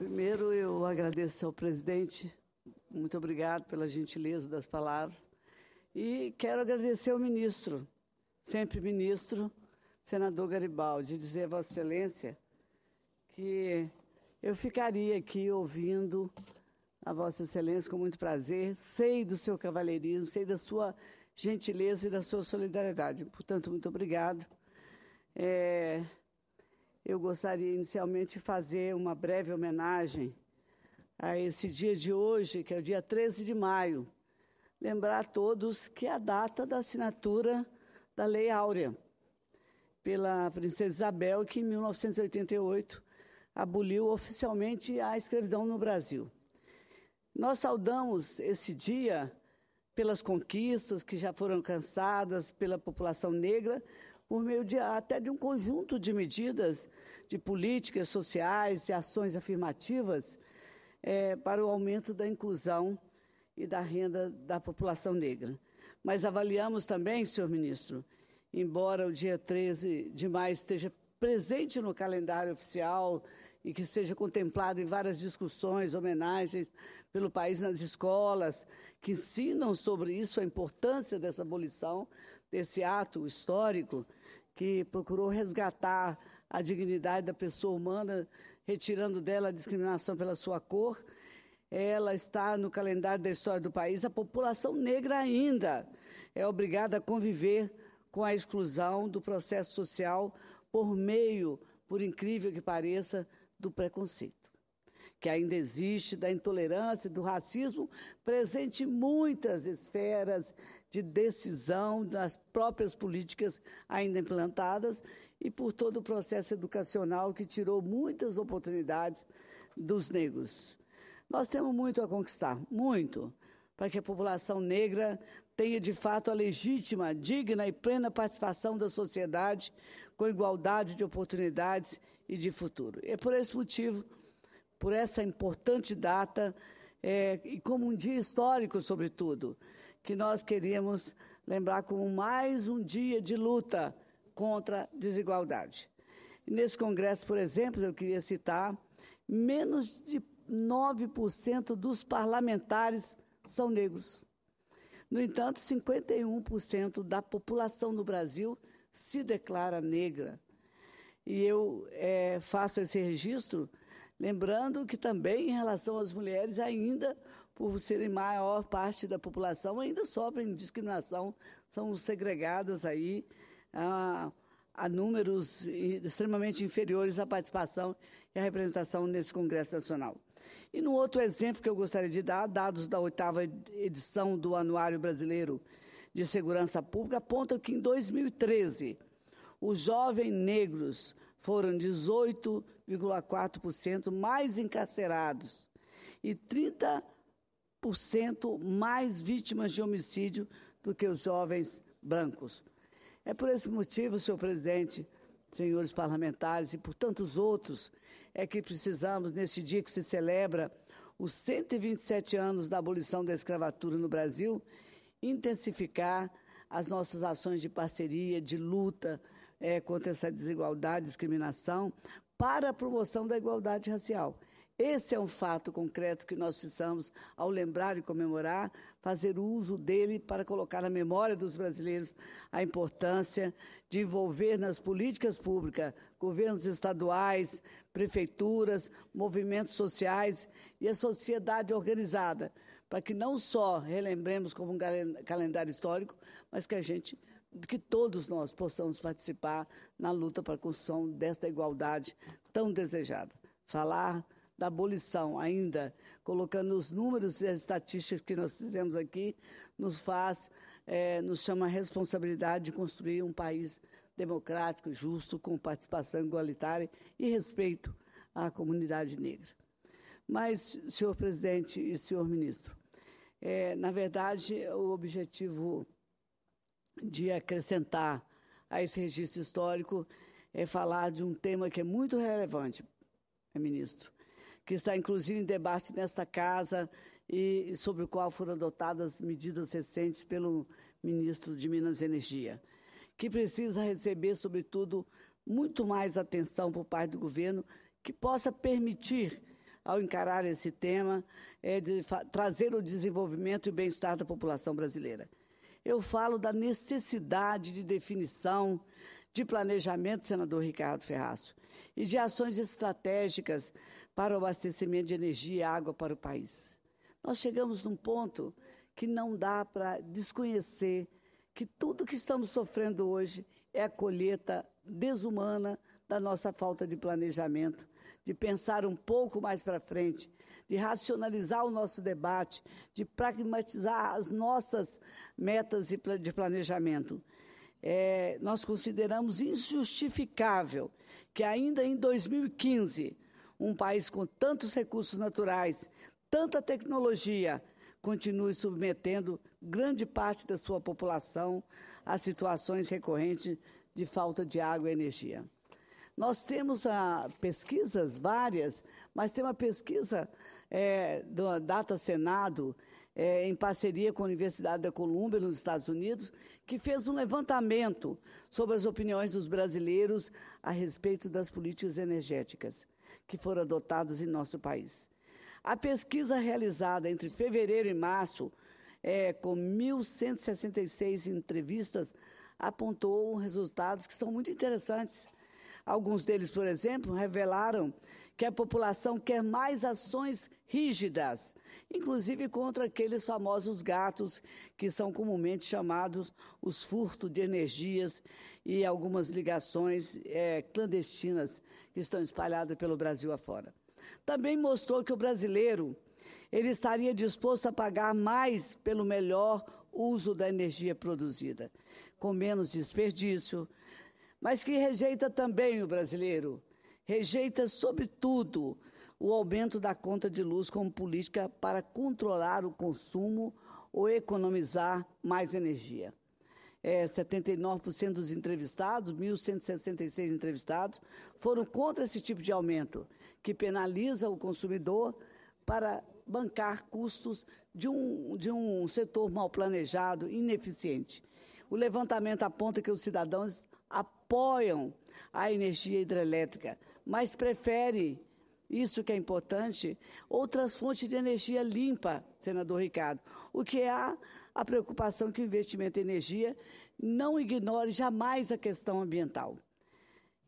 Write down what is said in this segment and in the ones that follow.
Primeiro, eu agradeço ao presidente, muito obrigado pela gentileza das palavras, e quero agradecer ao ministro, sempre ministro, senador Garibaldi, dizer a Vossa Excelência que eu ficaria aqui ouvindo a Vossa Excelência com muito prazer, sei do seu cavalheirismo, sei da sua gentileza e da sua solidariedade. Portanto, muito obrigado. É, eu gostaria inicialmente de fazer uma breve homenagem a esse dia de hoje, que é o dia 13 de maio. Lembrar a todos que é a data da assinatura da Lei Áurea pela princesa Isabel, que em 1988 aboliu oficialmente a escravidão no Brasil. Nós saudamos esse dia pelas conquistas que já foram alcançadas pela população negra, por meio de, até de um conjunto de medidas, de políticas sociais e ações afirmativas é, para o aumento da inclusão e da renda da população negra. Mas avaliamos também, senhor ministro, embora o dia 13 de maio esteja presente no calendário oficial e que seja contemplado em várias discussões, homenagens pelo país nas escolas, que ensinam sobre isso, a importância dessa abolição, desse ato histórico, que procurou resgatar a dignidade da pessoa humana, retirando dela a discriminação pela sua cor. Ela está no calendário da história do país. A população negra ainda é obrigada a conviver com a exclusão do processo social por meio, por incrível que pareça, do preconceito, que ainda existe, da intolerância, do racismo, presente em muitas esferas de decisão das próprias políticas ainda implantadas e por todo o processo educacional que tirou muitas oportunidades dos negros. Nós temos muito a conquistar, muito, para que a população negra tenha de fato a legítima, digna e plena participação da sociedade com igualdade de oportunidades e de futuro. É por esse motivo, por essa importante data, é, e como um dia histórico, sobretudo, que nós queríamos lembrar como mais um dia de luta contra a desigualdade. Nesse congresso, por exemplo, eu queria citar, menos de 9% dos parlamentares são negros. No entanto, 51% da população do Brasil se declara negra. E eu é, faço esse registro, lembrando que também em relação às mulheres ainda por serem maior parte da população, ainda sofrem discriminação, são segregadas aí a, a números extremamente inferiores à participação e à representação nesse Congresso Nacional. E no outro exemplo que eu gostaria de dar, dados da oitava edição do Anuário Brasileiro de Segurança Pública apontam que em 2013 os jovens negros foram 18,4% mais encarcerados e 30 cento mais vítimas de homicídio do que os jovens brancos. É por esse motivo, senhor presidente, senhores parlamentares e por tantos outros, é que precisamos, neste dia que se celebra os 127 anos da abolição da escravatura no Brasil, intensificar as nossas ações de parceria, de luta é, contra essa desigualdade, discriminação, para a promoção da igualdade racial. Esse é um fato concreto que nós precisamos, ao lembrar e comemorar, fazer uso dele para colocar na memória dos brasileiros a importância de envolver nas políticas públicas governos estaduais, prefeituras, movimentos sociais e a sociedade organizada, para que não só relembremos como um calendário histórico, mas que a gente que todos nós possamos participar na luta para a construção desta igualdade tão desejada. Falar da abolição ainda, colocando os números e as estatísticas que nós fizemos aqui, nos faz, é, nos chama a responsabilidade de construir um país democrático, justo, com participação igualitária e respeito à comunidade negra. Mas, senhor presidente e senhor ministro, é, na verdade, o objetivo de acrescentar a esse registro histórico é falar de um tema que é muito relevante, é ministro, que está inclusive em debate nesta casa e sobre o qual foram adotadas medidas recentes pelo ministro de Minas e Energia, que precisa receber, sobretudo, muito mais atenção por parte do governo que possa permitir ao encarar esse tema, é de trazer o desenvolvimento e o bem-estar da população brasileira. Eu falo da necessidade de definição de planejamento, senador Ricardo Ferraço, e de ações estratégicas para o abastecimento de energia e água para o país. Nós chegamos num ponto que não dá para desconhecer que tudo que estamos sofrendo hoje é a colheita desumana da nossa falta de planejamento, de pensar um pouco mais para frente, de racionalizar o nosso debate, de pragmatizar as nossas metas de planejamento. É, nós consideramos injustificável que ainda em 2015, um país com tantos recursos naturais, tanta tecnologia, continue submetendo grande parte da sua população a situações recorrentes de falta de água e energia. Nós temos ah, pesquisas várias, mas tem uma pesquisa é, eh, da Data Senado é, em parceria com a Universidade da Colômbia, nos Estados Unidos, que fez um levantamento sobre as opiniões dos brasileiros a respeito das políticas energéticas que foram adotadas em nosso país. A pesquisa realizada entre fevereiro e março, é, com 1.166 entrevistas, apontou resultados que são muito interessantes. Alguns deles, por exemplo, revelaram que a população quer mais ações rígidas, inclusive contra aqueles famosos gatos que são comumente chamados os furtos de energias e algumas ligações é, clandestinas que estão espalhadas pelo Brasil afora. Também mostrou que o brasileiro ele estaria disposto a pagar mais pelo melhor uso da energia produzida, com menos desperdício, mas que rejeita também o brasileiro Rejeita, sobretudo, o aumento da conta de luz como política para controlar o consumo ou economizar mais energia. É, 79% dos entrevistados, 1.166 entrevistados, foram contra esse tipo de aumento, que penaliza o consumidor para bancar custos de um, de um setor mal planejado, ineficiente. O levantamento aponta que os cidadãos apoiam a energia hidrelétrica, mas prefere, isso que é importante, outras fontes de energia limpa, senador Ricardo. O que há a preocupação que o investimento em energia não ignore jamais a questão ambiental.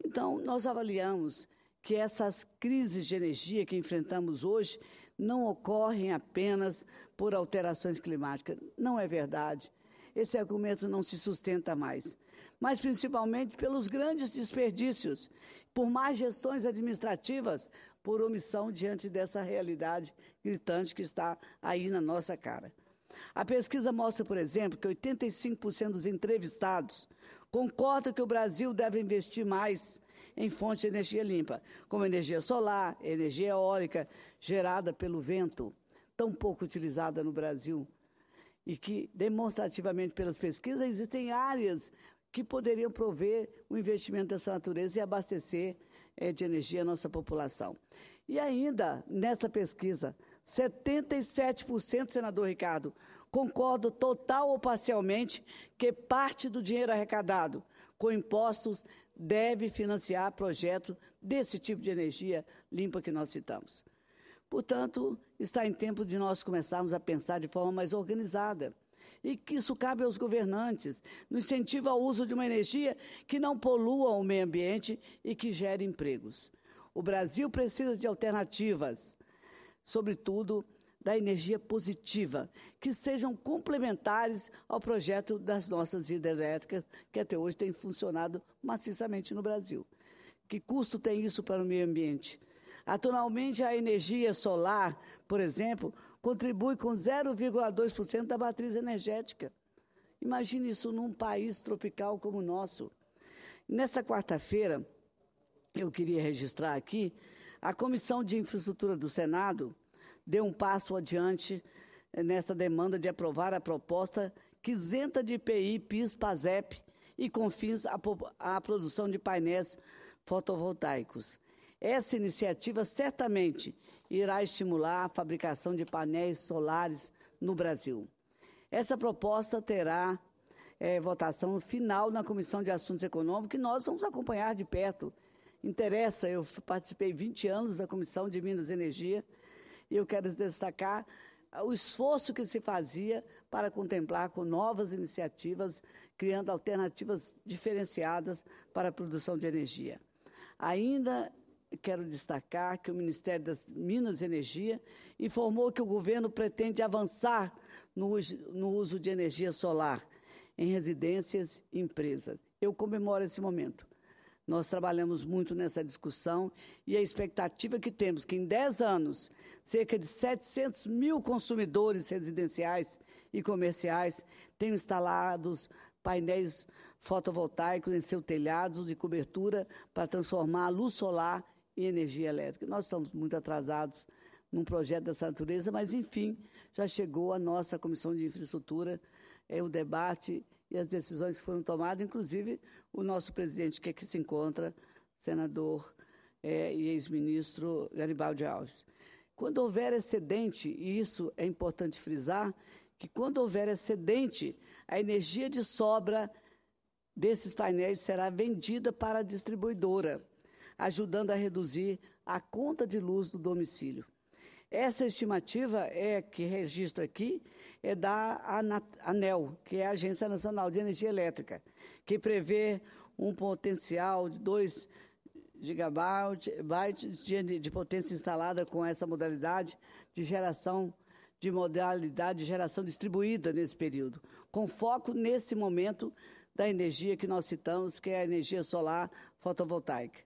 Então, nós avaliamos que essas crises de energia que enfrentamos hoje não ocorrem apenas por alterações climáticas. Não é verdade. Esse argumento não se sustenta mais mas principalmente pelos grandes desperdícios, por más gestões administrativas, por omissão diante dessa realidade gritante que está aí na nossa cara. A pesquisa mostra, por exemplo, que 85% dos entrevistados concordam que o Brasil deve investir mais em fontes de energia limpa, como energia solar, energia eólica gerada pelo vento, tão pouco utilizada no Brasil. E que, demonstrativamente pelas pesquisas, existem áreas que poderiam prover um investimento dessa natureza e abastecer é, de energia a nossa população. E ainda, nessa pesquisa, 77%, senador Ricardo, concordo total ou parcialmente que parte do dinheiro arrecadado com impostos deve financiar projetos desse tipo de energia limpa que nós citamos. Portanto, está em tempo de nós começarmos a pensar de forma mais organizada e que isso cabe aos governantes, no incentivo ao uso de uma energia que não polua o meio ambiente e que gere empregos. O Brasil precisa de alternativas, sobretudo da energia positiva, que sejam complementares ao projeto das nossas hidrelétricas, que até hoje tem funcionado maciçamente no Brasil. Que custo tem isso para o meio ambiente? Atualmente, a energia solar, por exemplo, contribui com 0,2% da matriz energética. Imagine isso num país tropical como o nosso. Nesta quarta-feira, eu queria registrar aqui, a Comissão de Infraestrutura do Senado deu um passo adiante eh, nesta demanda de aprovar a proposta que isenta de IPI, PIS, PASEP e confins a, a produção de painéis fotovoltaicos. Essa iniciativa certamente irá estimular a fabricação de painéis solares no Brasil. Essa proposta terá é, votação final na Comissão de Assuntos Econômicos, que nós vamos acompanhar de perto. Interessa, eu participei 20 anos da Comissão de Minas e Energia e eu quero destacar o esforço que se fazia para contemplar com novas iniciativas, criando alternativas diferenciadas para a produção de energia. Ainda quero destacar que o Ministério das Minas e Energia informou que o governo pretende avançar no, uso de energia solar em residências e empresas. Eu comemoro esse momento. Nós trabalhamos muito nessa discussão e a expectativa que temos que em 10 anos cerca de 700 mil consumidores residenciais e comerciais tenham instalados painéis fotovoltaicos em seus telhados e cobertura para transformar a luz solar e energia elétrica. Nós estamos muito atrasados num projeto dessa natureza, mas enfim, já chegou a nossa Comissão de Infraestrutura, é, o debate e as decisões que foram tomadas, inclusive o nosso presidente que aqui é se encontra, senador é, e ex-ministro Garibaldi Alves. Quando houver excedente, e isso é importante frisar, que quando houver excedente, a energia de sobra desses painéis será vendida para a distribuidora ajudando a reduzir a conta de luz do domicílio. Essa estimativa é que registro aqui é da ANEL, que é a Agência Nacional de Energia Elétrica, que prevê um potencial de 2 gigabytes de, de potência instalada com essa modalidade de geração de modalidade de geração distribuída nesse período, com foco nesse momento da energia que nós citamos, que é a energia solar fotovoltaica.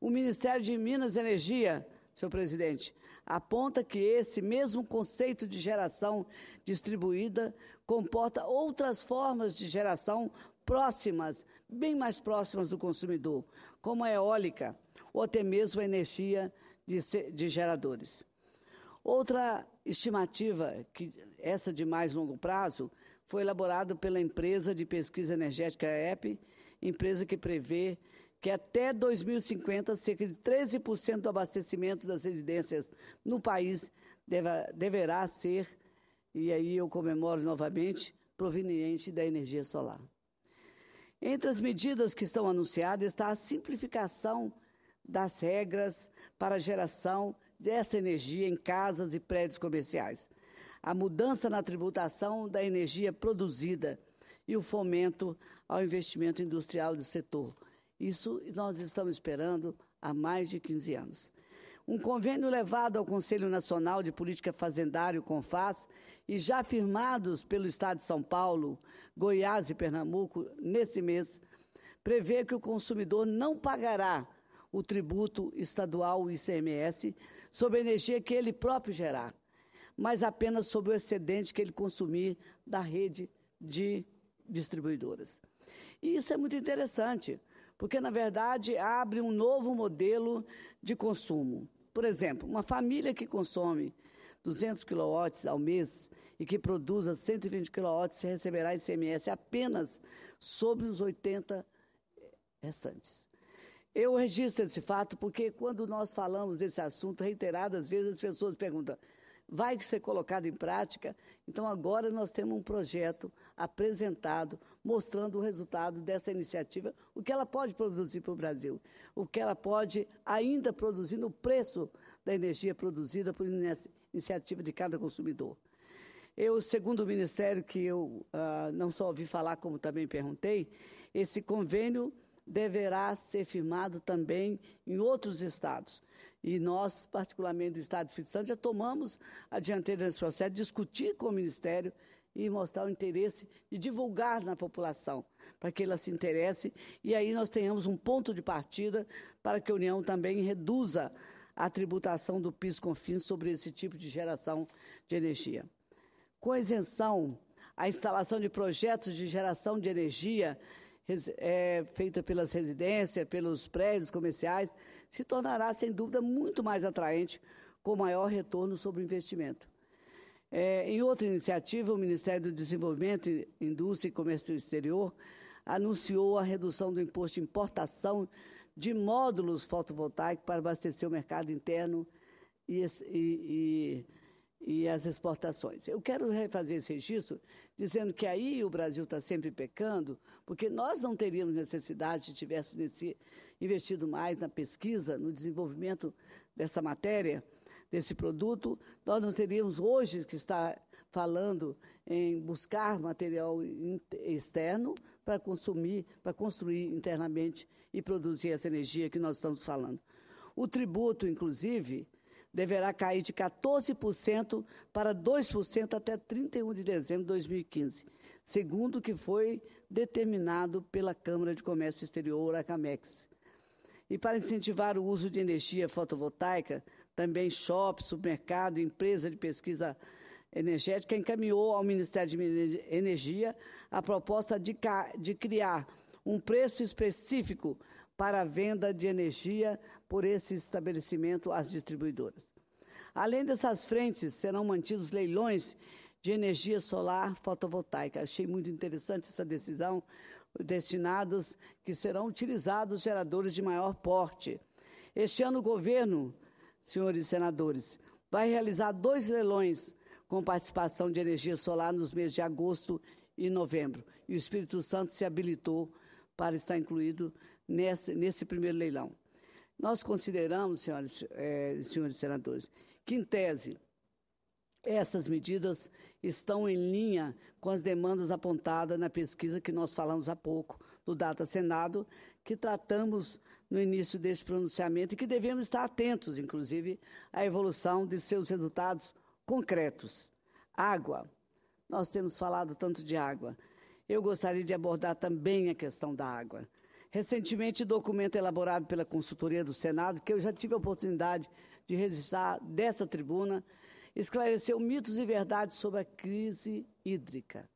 O Ministério de Minas e Energia, senhor presidente, aponta que esse mesmo conceito de geração distribuída comporta outras formas de geração próximas, bem mais próximas do consumidor, como a eólica ou até mesmo a energia de, de geradores. Outra estimativa, que essa de mais longo prazo, foi elaborada pela empresa de pesquisa energética EP, empresa que prevê que até 2050 cerca de 13% do abastecimento das residências no país deva, deverá ser, e aí eu comemoro novamente, proveniente da energia solar. Entre as medidas que estão anunciadas está a simplificação das regras para a geração dessa energia em casas e prédios comerciais, a mudança na tributação da energia produzida e o fomento ao investimento industrial do setor isso nós estamos esperando há mais de 15 anos. Um convênio levado ao Conselho Nacional de Política Fazendária, CONFAS, e já firmados pelo Estado de São Paulo, Goiás e Pernambuco nesse mês, prevê que o consumidor não pagará o tributo estadual, ICMS, sobre a energia que ele próprio gerar, mas apenas sobre o excedente que ele consumir da rede de distribuidoras. E isso é muito interessante porque na verdade abre um novo modelo de consumo. Por exemplo, uma família que consome 200 kW ao mês e que produza 120 kW receberá ICMS apenas sobre os 80 restantes. Eu registro esse fato porque quando nós falamos desse assunto, reiteradas vezes as pessoas perguntam: vai ser colocado em prática. Então, agora nós temos um projeto apresentado, mostrando o resultado dessa iniciativa, o que ela pode produzir para o Brasil, o que ela pode ainda produzir no preço da energia produzida por iniciativa de cada consumidor. Eu, segundo o Ministério, que eu ah, não só ouvi falar, como também perguntei, esse convênio deverá ser firmado também em outros estados. E nós, particularmente do Estado do Espírito Santo, já tomamos a dianteira nesse processo, discutir com o Ministério e mostrar o interesse de divulgar na população, para que ela se interesse e aí nós tenhamos um ponto de partida para que a União também reduza a tributação do PIS CONFINS sobre esse tipo de geração de energia. Com isenção, a instalação de projetos de geração de energia é, feita pelas residências, pelos prédios comerciais, se tornará, sem dúvida, muito mais atraente, com maior retorno sobre o investimento. É, em outra iniciativa, o Ministério do Desenvolvimento, Indústria e Comércio Exterior anunciou a redução do imposto de importação de módulos fotovoltaicos para abastecer o mercado interno e, e, e e as exportações. Eu quero fazer esse registro dizendo que aí o Brasil está sempre pecando, porque nós não teríamos necessidade se tivéssemos investido mais na pesquisa, no desenvolvimento dessa matéria, desse produto, nós não teríamos hoje que estar falando em buscar material externo para consumir, para construir internamente e produzir essa energia que nós estamos falando. O tributo, inclusive, deverá cair de 14% para 2% até 31 de dezembro de 2015, segundo o que foi determinado pela Câmara de Comércio Exterior, a CAMEX. E para incentivar o uso de energia fotovoltaica, também shops, supermercado, empresa de pesquisa energética encaminhou ao Ministério de Energia a proposta de, de criar um preço específico para a venda de energia por esse estabelecimento às distribuidoras. Além dessas frentes, serão mantidos leilões de energia solar fotovoltaica. Achei muito interessante essa decisão, destinados que serão utilizados geradores de maior porte. Este ano o governo, senhores senadores, vai realizar dois leilões com participação de energia solar nos meses de agosto e novembro. E o Espírito Santo se habilitou para estar incluído nesse, nesse primeiro leilão. Nós consideramos, senhores, e é, senhores senadores, que, em tese, essas medidas estão em linha com as demandas apontadas na pesquisa que nós falamos há pouco, do Data Senado, que tratamos no início desse pronunciamento e que devemos estar atentos, inclusive, à evolução de seus resultados concretos. Água. Nós temos falado tanto de água. Eu gostaria de abordar também a questão da água. Recentemente, documento elaborado pela consultoria do Senado, que eu já tive a oportunidade de registrar dessa tribuna, esclareceu mitos e verdades sobre a crise hídrica.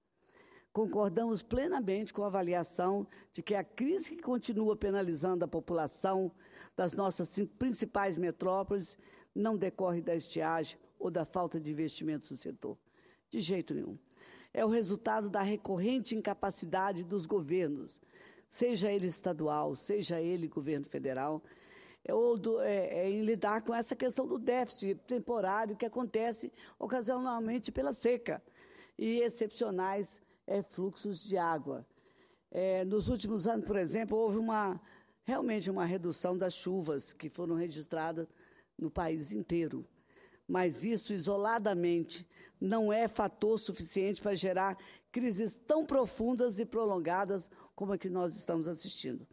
Concordamos plenamente com a avaliação de que a crise que continua penalizando a população das nossas principais metrópoles não decorre da estiagem ou da falta de investimentos no setor. De jeito nenhum. É o resultado da recorrente incapacidade dos governos seja ele estadual, seja ele governo federal, é, ou do, é, é, em lidar com essa questão do déficit temporário que acontece ocasionalmente pela seca e excepcionais é, fluxos de água. É, nos últimos anos, por exemplo, houve uma, realmente uma redução das chuvas que foram registradas no país inteiro. Mas isso, isoladamente, não é fator suficiente para gerar crises tão profundas e prolongadas como a é que nós estamos assistindo.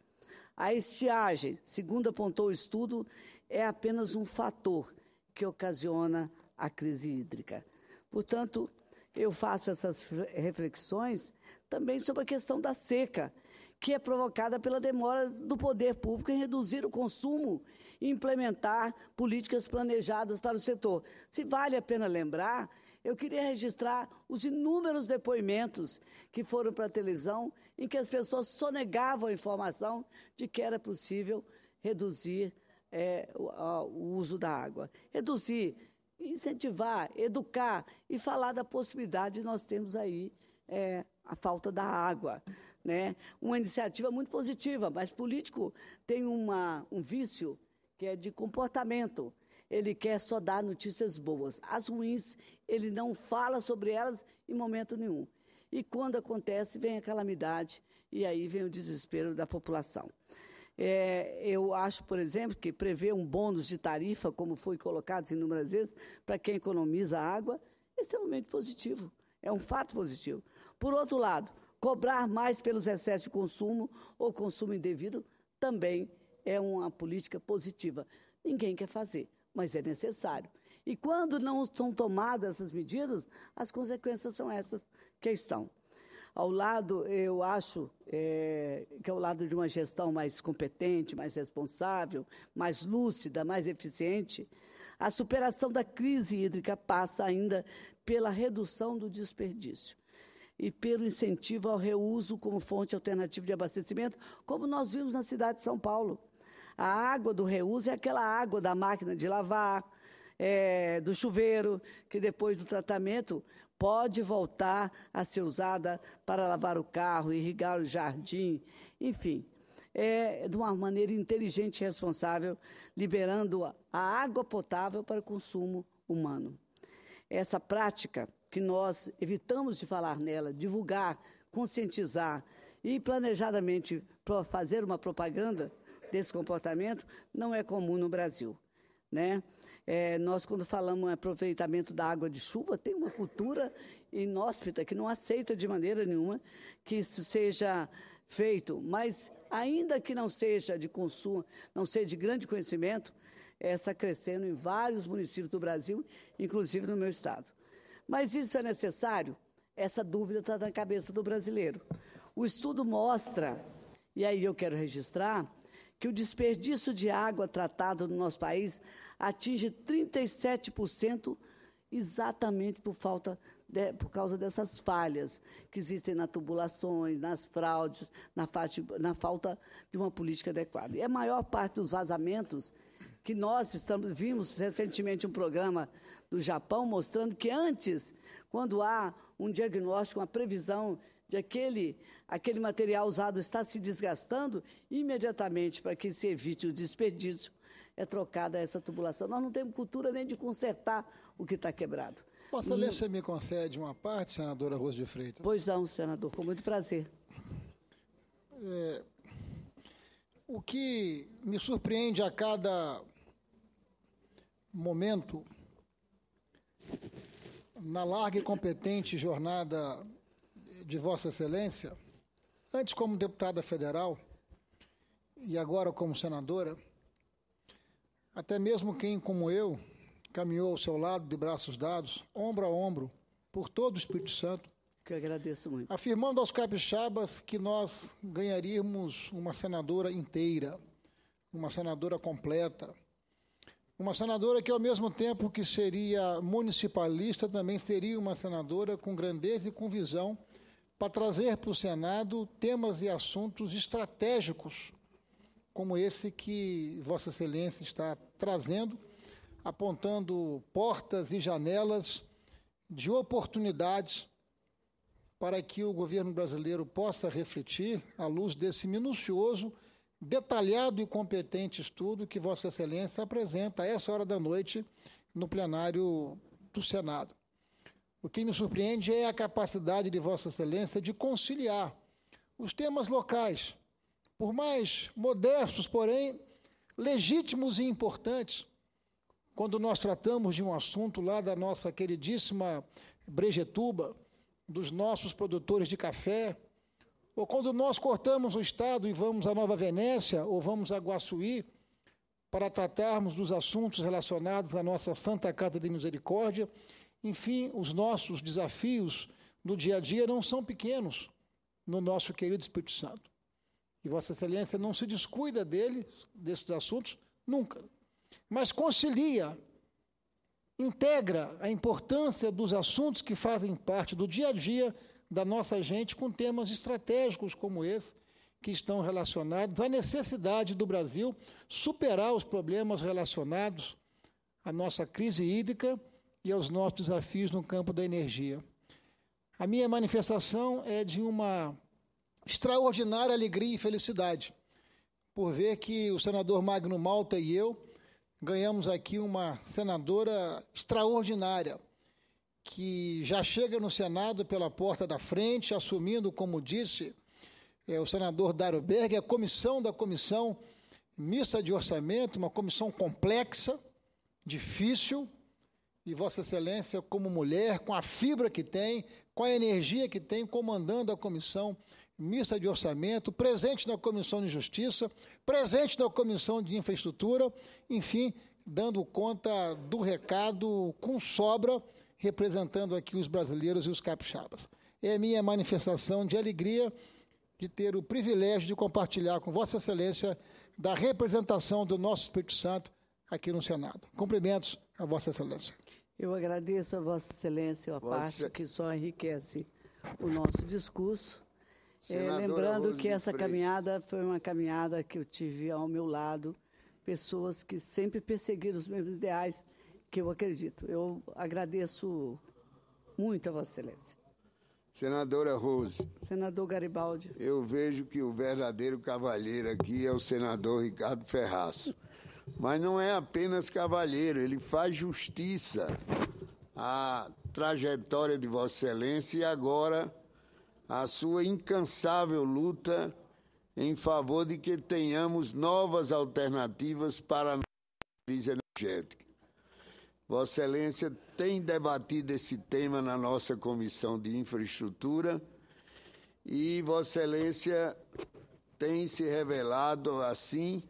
A estiagem, segundo apontou o estudo, é apenas um fator que ocasiona a crise hídrica. Portanto, eu faço essas reflexões também sobre a questão da seca, que é provocada pela demora do poder público em reduzir o consumo e implementar políticas planejadas para o setor. Se vale a pena lembrar eu queria registrar os inúmeros depoimentos que foram para a televisão em que as pessoas sonegavam a informação de que era possível reduzir é, o, o uso da água. Reduzir, incentivar, educar e falar da possibilidade que nós temos aí é, a falta da água. Né? Uma iniciativa muito positiva, mas político tem uma, um vício que é de comportamento. Ele quer só dar notícias boas. As ruins ele não fala sobre elas em momento nenhum. E quando acontece, vem a calamidade e aí vem o desespero da população. É, eu acho, por exemplo, que prever um bônus de tarifa, como foi colocado inúmeras vezes, para quem economiza água, é extremamente positivo. É um fato positivo. Por outro lado, cobrar mais pelos excessos de consumo ou consumo indevido também é uma política positiva. Ninguém quer fazer, mas é necessário. E quando não são tomadas essas medidas, as consequências são essas que estão. Ao lado, eu acho é, que ao é lado de uma gestão mais competente, mais responsável, mais lúcida, mais eficiente, a superação da crise hídrica passa ainda pela redução do desperdício e pelo incentivo ao reuso como fonte alternativa de abastecimento, como nós vimos na cidade de São Paulo. A água do reuso é aquela água da máquina de lavar, é, do chuveiro, que depois do tratamento pode voltar a ser usada para lavar o carro, irrigar o jardim, enfim. É, de uma maneira inteligente e responsável, liberando a água potável para o consumo humano. Essa prática que nós evitamos de falar nela, divulgar, conscientizar e planejadamente fazer uma propaganda desse comportamento, não é comum no Brasil né? É, nós, quando falamos em aproveitamento da água de chuva, tem uma cultura inóspita que não aceita de maneira nenhuma que isso seja feito. Mas, ainda que não seja de consumo, não seja de grande conhecimento, está crescendo em vários municípios do Brasil, inclusive no meu estado. Mas isso é necessário? Essa dúvida está na cabeça do brasileiro. O estudo mostra, e aí eu quero registrar, que o desperdício de água tratado no nosso país atinge 37% exatamente por falta de, por causa dessas falhas que existem nas tubulações, nas fraudes, na, na falta de uma política adequada. E a maior parte dos vazamentos que nós estamos vimos recentemente um programa do Japão mostrando que antes, quando há um diagnóstico, uma previsão de aquele, aquele material usado está se desgastando, imediatamente, para que se evite o desperdício, é trocada essa tubulação. Nós não temos cultura nem de consertar o que está quebrado. Posso ler hum. me concede uma parte, senadora Rosa de Freitas? Pois não, senador, com muito prazer. É, o que me surpreende a cada momento, na larga e competente jornada de Vossa Excelência, antes como deputada federal e agora como senadora, até mesmo quem, como eu, caminhou ao seu lado de braços dados, ombro a ombro, por todo o Espírito Santo. Que agradeço muito. Afirmando aos capixabas que nós ganharíamos uma senadora inteira, uma senadora completa. Uma senadora que, ao mesmo tempo que seria municipalista, também seria uma senadora com grandeza e com visão para trazer para o Senado temas e assuntos estratégicos, como esse que Vossa Excelência está trazendo, apontando portas e janelas de oportunidades para que o governo brasileiro possa refletir à luz desse minucioso, detalhado e competente estudo que Vossa Excelência apresenta a essa hora da noite no plenário do Senado. O que me surpreende é a capacidade de Vossa Excelência de conciliar os temas locais, por mais modestos, porém legítimos e importantes, quando nós tratamos de um assunto lá da nossa queridíssima Brejetuba, dos nossos produtores de café, ou quando nós cortamos o Estado e vamos à Nova Venécia ou vamos a Guaçuí para tratarmos dos assuntos relacionados à nossa Santa Casa de Misericórdia enfim, os nossos desafios no dia a dia não são pequenos no nosso querido Espírito Santo. E Vossa Excelência não se descuida dele, desses assuntos, nunca. Mas concilia, integra a importância dos assuntos que fazem parte do dia a dia da nossa gente com temas estratégicos como esse, que estão relacionados à necessidade do Brasil superar os problemas relacionados à nossa crise hídrica e aos nossos desafios no campo da energia. A minha manifestação é de uma extraordinária alegria e felicidade por ver que o senador Magno Malta e eu ganhamos aqui uma senadora extraordinária que já chega no Senado pela porta da frente, assumindo, como disse é, o senador Dário Berg, a comissão da comissão mista de orçamento, uma comissão complexa, difícil, e Vossa Excelência, como mulher, com a fibra que tem, com a energia que tem, comandando a comissão mista de orçamento, presente na comissão de justiça, presente na comissão de infraestrutura, enfim, dando conta do recado com sobra, representando aqui os brasileiros e os capixabas. É minha manifestação de alegria de ter o privilégio de compartilhar com Vossa Excelência da representação do nosso Espírito Santo aqui no Senado. Cumprimentos a Vossa Excelência. Eu agradeço a Vossa Excelência a Vossa... parte que só enriquece o nosso discurso. É, lembrando Rose que essa caminhada foi uma caminhada que eu tive ao meu lado pessoas que sempre perseguiram os mesmos ideais, que eu acredito. Eu agradeço muito a Vossa Excelência. Senadora Rose. Senador Garibaldi. Eu vejo que o verdadeiro cavalheiro aqui é o senador Ricardo Ferraz. Mas não é apenas cavalheiro, ele faz justiça à trajetória de Vossa Excelência e agora à sua incansável luta em favor de que tenhamos novas alternativas para a crise energética. Vossa Excelência tem debatido esse tema na nossa Comissão de Infraestrutura e Vossa Excelência tem se revelado assim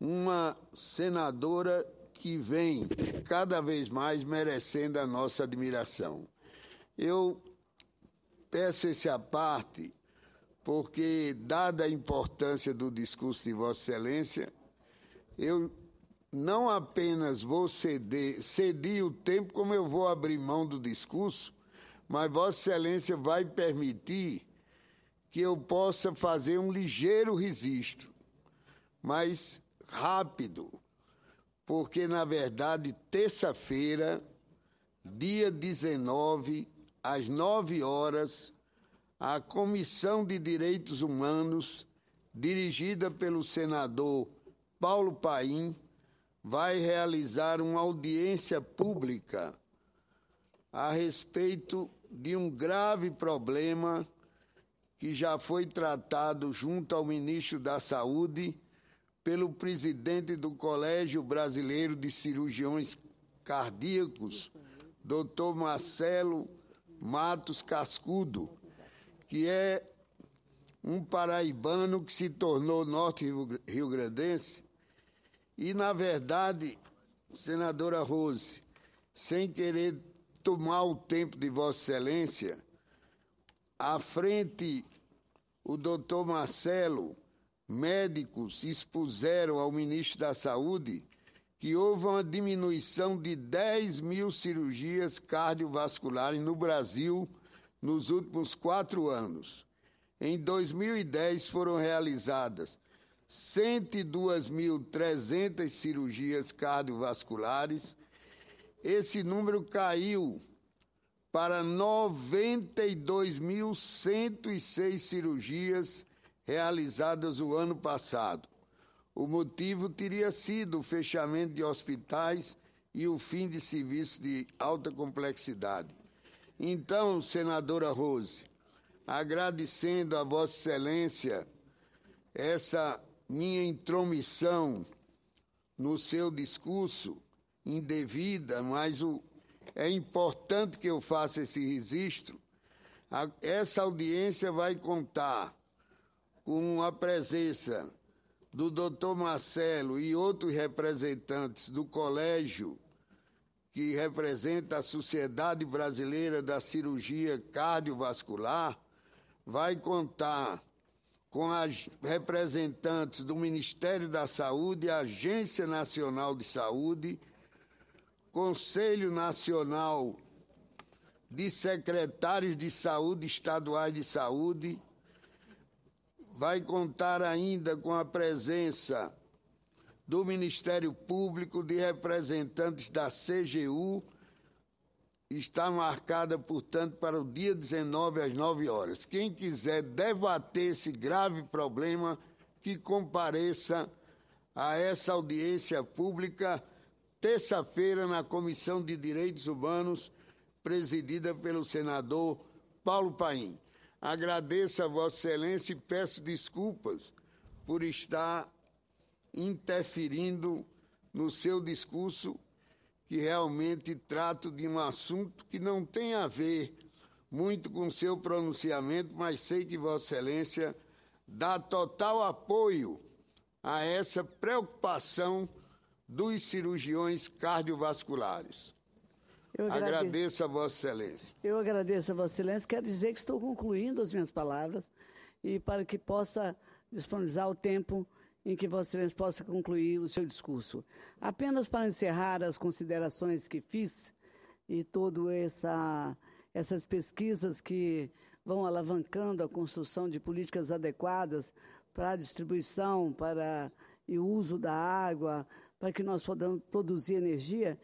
uma senadora que vem cada vez mais merecendo a nossa admiração. Eu peço esse à parte, porque, dada a importância do discurso de Vossa Excelência, eu não apenas vou ceder, cedi o tempo, como eu vou abrir mão do discurso, mas Vossa Excelência vai permitir que eu possa fazer um ligeiro registro. Mas rápido, porque na verdade, terça-feira, dia 19, às 9 horas, a Comissão de Direitos Humanos, dirigida pelo senador Paulo Paim, vai realizar uma audiência pública a respeito de um grave problema que já foi tratado junto ao ministro da Saúde pelo presidente do Colégio Brasileiro de Cirurgiões Cardíacos, Dr. Marcelo Matos Cascudo, que é um paraibano que se tornou norte-rio-grandense. E, na verdade, senadora Rose, sem querer tomar o tempo de Vossa Excelência, à frente o doutor Marcelo médicos expuseram ao ministro da Saúde que houve uma diminuição de 10 mil cirurgias cardiovasculares no Brasil nos últimos quatro anos. Em 2010 foram realizadas 102.300 cirurgias cardiovasculares. Esse número caiu para 92.106 cirurgias realizadas o ano passado. O motivo teria sido o fechamento de hospitais e o fim de serviço de alta complexidade. Então, senadora Rose, agradecendo a Vossa Excelência essa minha intromissão no seu discurso indevida, mas o, é importante que eu faça esse registro. A, essa audiência vai contar com a presença do doutor Marcelo e outros representantes do colégio que representa a Sociedade Brasileira da Cirurgia Cardiovascular, vai contar com as representantes do Ministério da Saúde, Agência Nacional de Saúde, Conselho Nacional de Secretários de Saúde Estaduais de Saúde, vai contar ainda com a presença do Ministério Público, de representantes da CGU, está marcada, portanto, para o dia 19 às 9 horas. Quem quiser debater esse grave problema, que compareça a essa audiência pública terça-feira na Comissão de Direitos Humanos, presidida pelo senador Paulo Paim. Agradeço a Vossa Excelência e peço desculpas por estar interferindo no seu discurso, que realmente trato de um assunto que não tem a ver muito com seu pronunciamento, mas sei que Vossa Excelência dá total apoio a essa preocupação dos cirurgiões cardiovasculares. Eu agradeço. agradeço a Vossa Excelência. Eu agradeço a Vossa Excelência. Quero dizer que estou concluindo as minhas palavras e para que possa disponibilizar o tempo em que Vossa Excelência possa concluir o seu discurso. Apenas para encerrar as considerações que fiz e todas essa, essas pesquisas que vão alavancando a construção de políticas adequadas para a distribuição, para e uso da água, para que nós podamos produzir energia,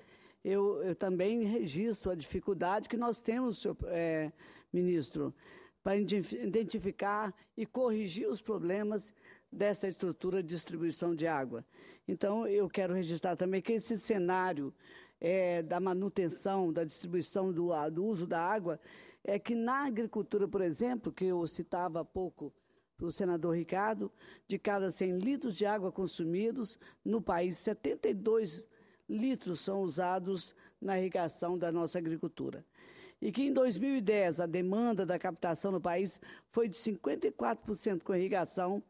eu, eu também registro a dificuldade que nós temos, senhor é, ministro, para identificar e corrigir os problemas desta estrutura de distribuição de água. Então, eu quero registrar também que esse cenário é, da manutenção, da distribuição do, do, uso da água, é que na agricultura, por exemplo, que eu citava há pouco o senador Ricardo, de cada 100 litros de água consumidos no país, 72 litros são usados na irrigação da nossa agricultura. E que em 2010 a demanda da captação no país foi de 54% com irrigação,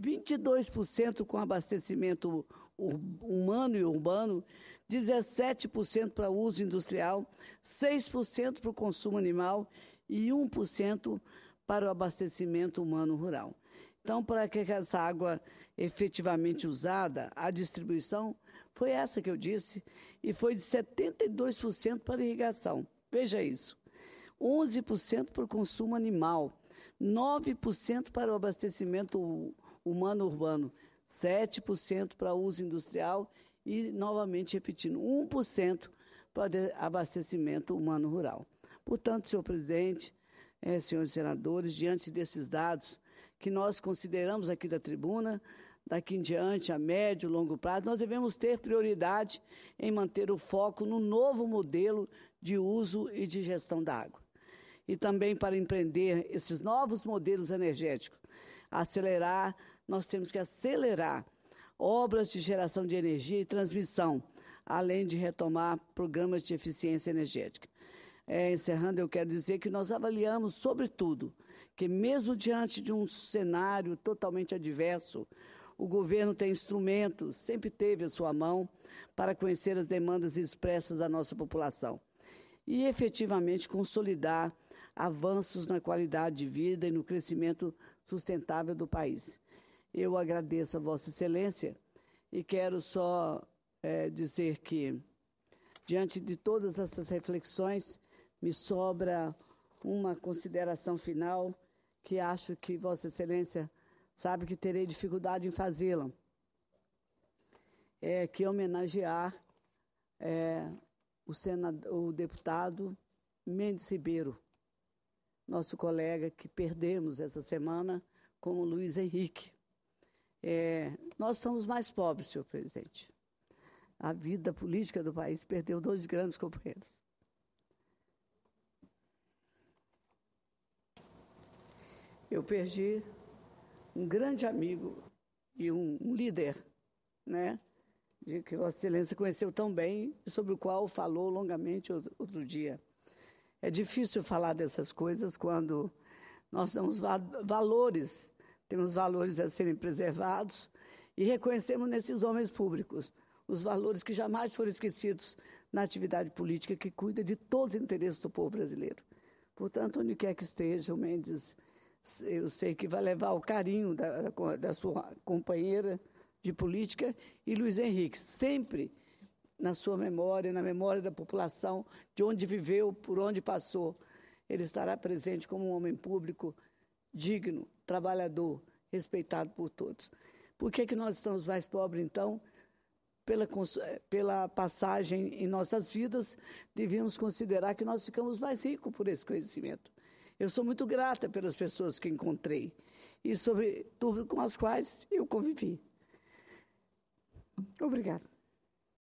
22% com abastecimento humano e urbano, 17% para uso industrial, 6% para o consumo animal e 1% para o abastecimento humano rural. Então, para que essa água efetivamente usada, a distribuição foi essa que eu disse, e foi de 72% para irrigação. Veja isso. 11% para o consumo animal, 9% para o abastecimento humano urbano, 7% para uso industrial e, novamente repetindo, 1% para abastecimento humano rural. Portanto, senhor presidente, eh, senhores senadores, diante desses dados que nós consideramos aqui da tribuna, daqui em diante, a médio e longo prazo, nós devemos ter prioridade em manter o foco no novo modelo de uso e de gestão da água. E também para empreender esses novos modelos energéticos, acelerar, nós temos que acelerar obras de geração de energia e transmissão, além de retomar programas de eficiência energética. É, encerrando, eu quero dizer que nós avaliamos, sobretudo, que mesmo diante de um cenário totalmente adverso, o governo tem instrumentos, sempre teve a sua mão, para conhecer as demandas expressas da nossa população e efetivamente consolidar avanços na qualidade de vida e no crescimento sustentável do país. Eu agradeço a Vossa Excelência e quero só é, dizer que, diante de todas essas reflexões, me sobra uma consideração final que acho que Vossa Excelência sabe que terei dificuldade em fazê-la. É que homenagear é, o, senador, o deputado Mendes Ribeiro, nosso colega que perdemos essa semana, como Luiz Henrique. É, nós somos mais pobres, senhor presidente. A vida política do país perdeu dois grandes companheiros. Eu perdi um grande amigo e um, líder, né? De que Vossa Excelência conheceu tão bem e sobre o qual falou longamente outro, dia. É difícil falar dessas coisas quando nós temos va valores, temos valores a serem preservados e reconhecemos nesses homens públicos os valores que jamais foram esquecidos na atividade política que cuida de todos os interesses do povo brasileiro. Portanto, onde quer que esteja o Mendes eu sei que vai levar o carinho da, da sua companheira de política, e Luiz Henrique, sempre na sua memória, na memória da população, de onde viveu, por onde passou. Ele estará presente como um homem público digno, trabalhador, respeitado por todos. Por que, que nós estamos mais pobres, então? Pela, eh, pela passagem em nossas vidas, devemos considerar que nós ficamos mais ricos por esse conhecimento. Eu sou muito grata pelas pessoas que encontrei e, sobretudo, com as quais eu convivi. Obrigada.